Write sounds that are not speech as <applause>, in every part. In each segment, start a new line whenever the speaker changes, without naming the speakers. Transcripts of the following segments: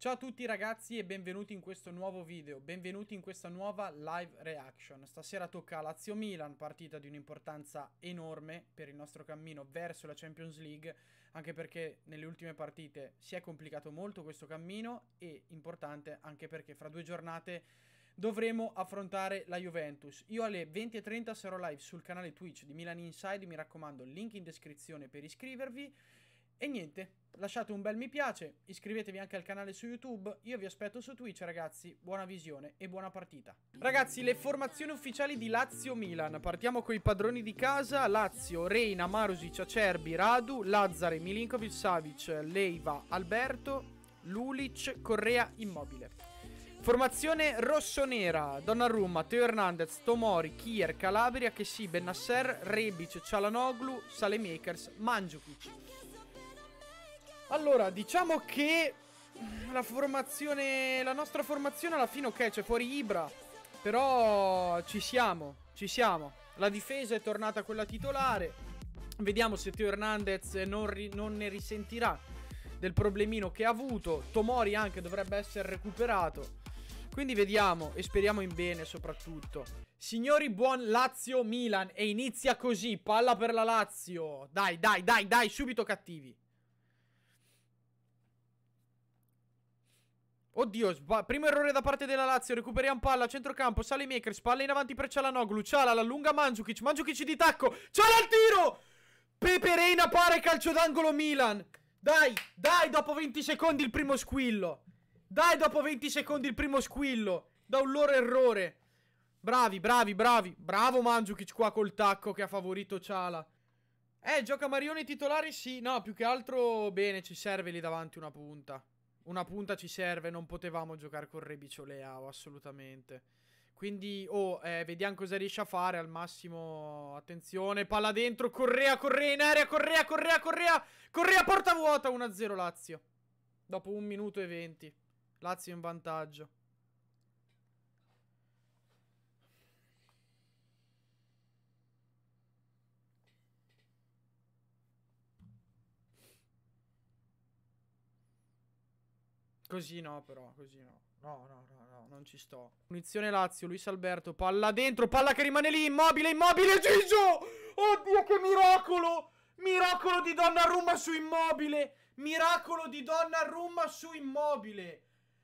Ciao a tutti ragazzi e benvenuti in questo nuovo video, benvenuti in questa nuova live reaction. Stasera tocca Lazio-Milan, partita di un'importanza enorme per il nostro cammino verso la Champions League, anche perché nelle ultime partite si è complicato molto questo cammino e importante anche perché fra due giornate dovremo affrontare la Juventus. Io alle 20.30 sarò live sul canale Twitch di Milan Inside, mi raccomando link in descrizione per iscrivervi. E niente, lasciate un bel mi piace, iscrivetevi anche al canale su YouTube, io vi aspetto su Twitch ragazzi, buona visione e buona partita. Ragazzi, le formazioni ufficiali di Lazio-Milan, partiamo con i padroni di casa, Lazio, Reina, Marusic, Acerbi, Radu, Lazzare, Milinkovic, Savic, Leiva, Alberto, Lulic, Correa, Immobile. Formazione rossonera, Donnarumma, Teo Hernandez, Tomori, Kier, Calabria, Kessi, Benasser, Rebic, Cialanoglu, Salemakers, Mandzukic. Allora, diciamo che la formazione, la nostra formazione alla fine ok, c'è fuori Ibra, però ci siamo, ci siamo. La difesa è tornata quella titolare. Vediamo se Teo Hernandez non, non ne risentirà del problemino che ha avuto. Tomori anche dovrebbe essere recuperato. Quindi vediamo e speriamo in bene soprattutto. Signori, buon Lazio-Milan e inizia così, palla per la Lazio. Dai, dai, dai, dai, subito cattivi. Oddio, primo errore da parte della Lazio, recuperiamo palla, centrocampo, sale Makers, palla in avanti per Cialanoglu, Ciala la lunga Mandzukic, Mandzukic di tacco, Ciala il tiro! Peperena pare calcio d'angolo Milan. Dai, dai, dopo 20 secondi il primo squillo. Dai, dopo 20 secondi il primo squillo. Da un loro errore. Bravi, bravi, bravi. Bravo Mandzukic qua col tacco che ha favorito Ciala. Eh, gioca Marione titolare? Sì, no, più che altro bene, ci serve lì davanti una punta una punta ci serve, non potevamo giocare con Rebic o Leao, oh, assolutamente. Quindi, oh, eh, vediamo cosa riesce a fare, al massimo, attenzione, palla dentro, Correa, Correa in aria, Correa, Correa, Correa, Correa, porta vuota, 1-0 Lazio. Dopo un minuto e venti, Lazio in vantaggio. Così no, però, così no. No, no, no, no, non ci sto. Punizione Lazio, Luis Alberto, palla dentro, palla che rimane lì, immobile, immobile, Gigio! Oddio, che miracolo! Miracolo di Donna Donnarumma su immobile! Miracolo di Donna Donnarumma su immobile!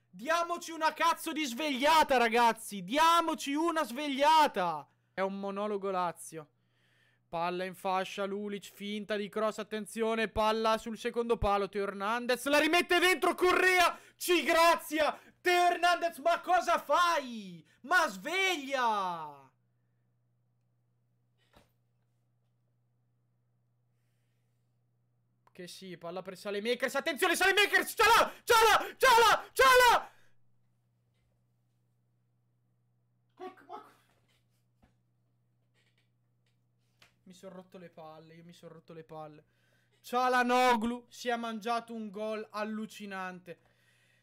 Diamoci una cazzo di svegliata, ragazzi! Diamoci una svegliata! È un monologo Lazio. Palla in fascia, Lulic, finta di cross, attenzione, palla sul secondo palo, Teo Hernandez, la rimette dentro Correa, ci grazia, Teo Hernandez, ma cosa fai? Ma sveglia! Che sì, palla per Salemakers, attenzione Salemakers, ciala, ciala, ciala, ciala! sono rotto le palle, io mi sono rotto le palle. Cialanoglu si è mangiato un gol allucinante.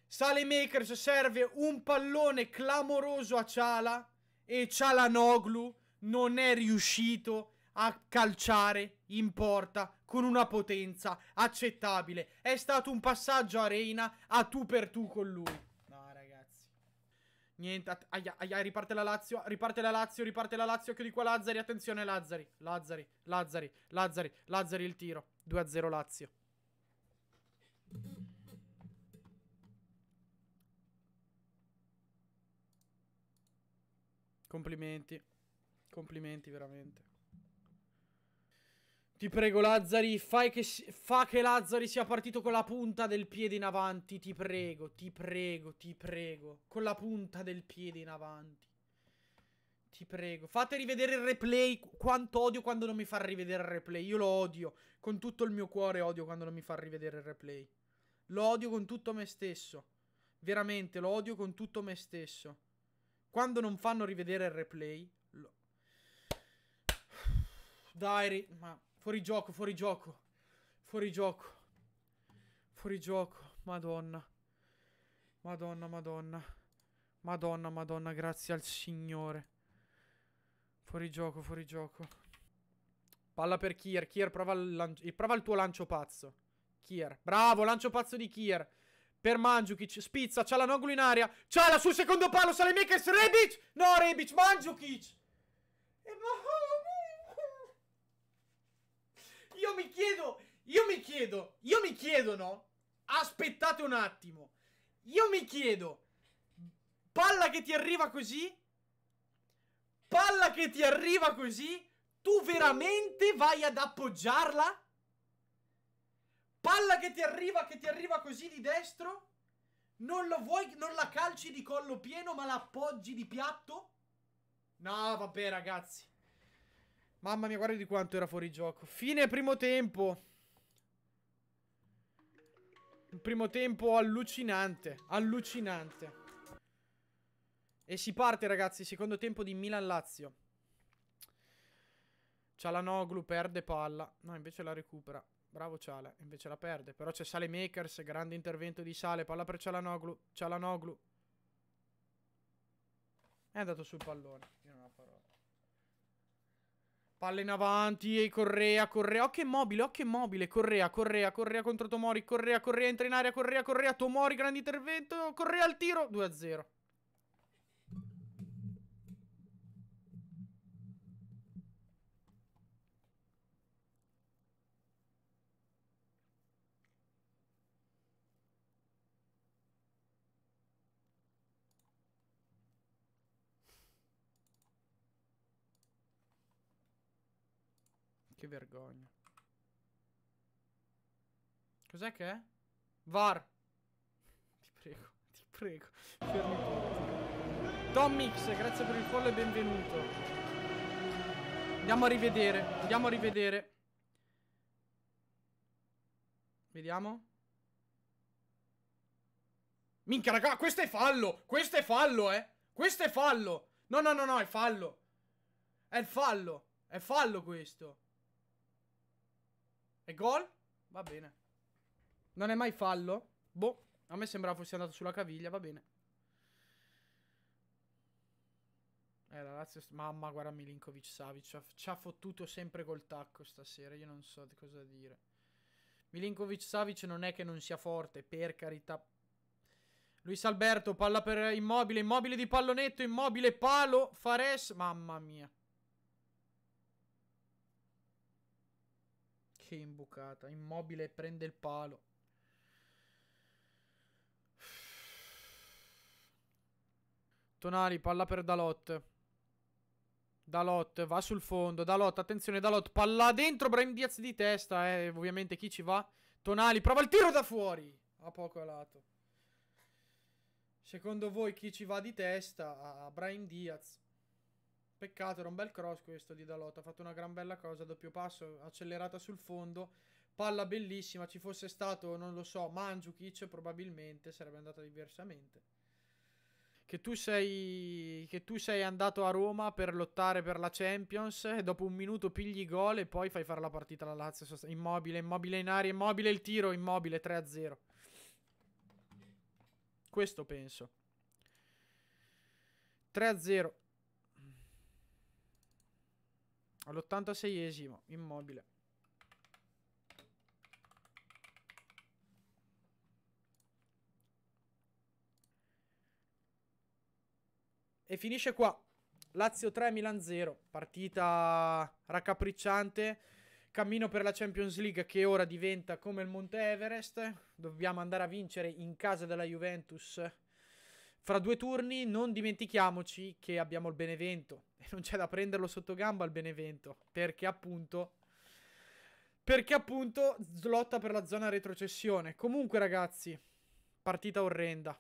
Sale Makers serve un pallone clamoroso a Ciala e Cialanoglu non è riuscito a calciare in porta con una potenza accettabile. È stato un passaggio a Reina a tu per tu con lui. Niente, aia, aia, riparte la Lazio, riparte la Lazio, riparte la Lazio, di qua Lazzari, attenzione Lazzari, Lazzari, Lazzari, Lazzari, Lazzari il tiro, 2-0 Lazio. Complimenti, complimenti veramente. Ti prego Lazzari, fai che, fa che Lazzari sia partito con la punta del piede in avanti, ti prego, ti prego, ti prego. Con la punta del piede in avanti. Ti prego, fate rivedere il replay, quanto odio quando non mi fa rivedere il replay. Io lo odio, con tutto il mio cuore odio quando non mi fa rivedere il replay. Lo odio con tutto me stesso. Veramente, lo odio con tutto me stesso. Quando non fanno rivedere il replay... Lo... Dai, ma... Fuori gioco, fuori gioco. Fuori gioco. Fuori gioco. Madonna. Madonna, madonna. Madonna, madonna, grazie al Signore. Fuori gioco, fuori gioco. Palla per Kier. Kier, prova il, eh, prova il tuo lancio pazzo. Kier. Bravo, lancio pazzo di Kier. Per Mandzukic, spizza, c'ha la Noglu in aria. C'ha la sul secondo palo, Salemakers, Rebic! No, Rebic, Mandzukic! E ma... Io mi chiedo, io mi chiedo, io mi chiedo, no? Aspettate un attimo. Io mi chiedo, palla che ti arriva così? Palla che ti arriva così? Tu veramente vai ad appoggiarla? Palla che ti arriva, che ti arriva così di destro? Non lo vuoi, non la calci di collo pieno ma la appoggi di piatto? No, vabbè ragazzi. Mamma mia, guarda di quanto era fuori gioco. Fine primo tempo. Un primo tempo allucinante. Allucinante. E si parte, ragazzi. Secondo tempo di Milan-Lazio. Cialanoglu perde palla. No, invece la recupera. Bravo Ciala, invece la perde. Però c'è Sale Makers, grande intervento di Sale. Palla per Cialanoglu. Cialanoglu. È andato sul pallone. Io non ho parole. Palle in avanti, e Correa, Correa, occhio immobile, occhio immobile, Correa, Correa, Correa contro Tomori, Correa, Correa entra in aria, Correa, Correa, Tomori, grande intervento, Correa al tiro, 2-0. Che vergogna. Cos'è che è? VAR! <laughs> Ti prego, ti prego. Fermi tutti. Tommix, grazie per il follow e benvenuto. Andiamo a rivedere, andiamo a rivedere. Vediamo. Minchia, raga, questo è fallo! Questo è fallo, eh! Questo è fallo! No, no, no, no, è fallo! È fallo! È fallo questo! E gol? Va bene. Non è mai fallo? Boh, a me sembrava fosse andato sulla caviglia, va bene. Eh, la Lazio... Mamma, guarda Milinkovic Savic. Ci ha fottuto sempre col tacco stasera. Io non so cosa dire. Milinkovic Savic non è che non sia forte, per carità. Luis Alberto, palla per Immobile. Immobile di pallonetto, Immobile, palo, Fares. Mamma mia. Che imbucata. Immobile prende il palo. Tonali, palla per Dalot. Dalot va sul fondo. Dalot, attenzione, Dalot. Palla dentro, Brain Diaz di testa. Eh. Ovviamente chi ci va? Tonali, prova il tiro da fuori. A poco a lato. Secondo voi chi ci va di testa? A Brian Diaz. Peccato, era un bel cross questo di Dalot. Ha fatto una gran bella cosa, doppio passo, accelerata sul fondo. Palla bellissima, ci fosse stato, non lo so, Mandzukic probabilmente sarebbe andata diversamente. Che tu, sei, che tu sei andato a Roma per lottare per la Champions e dopo un minuto pigli gol e poi fai fare la partita alla Lazio. Immobile, immobile in aria, immobile il tiro, immobile 3-0. Questo penso. 3-0 all'86esimo, immobile. E finisce qua. Lazio 3, Milan 0. Partita raccapricciante. Cammino per la Champions League che ora diventa come il Monte Everest. Dobbiamo andare a vincere in casa della Juventus fra due turni non dimentichiamoci che abbiamo il Benevento. E non c'è da prenderlo sotto gamba il Benevento. Perché appunto... Perché appunto lotta per la zona retrocessione. Comunque ragazzi, partita orrenda.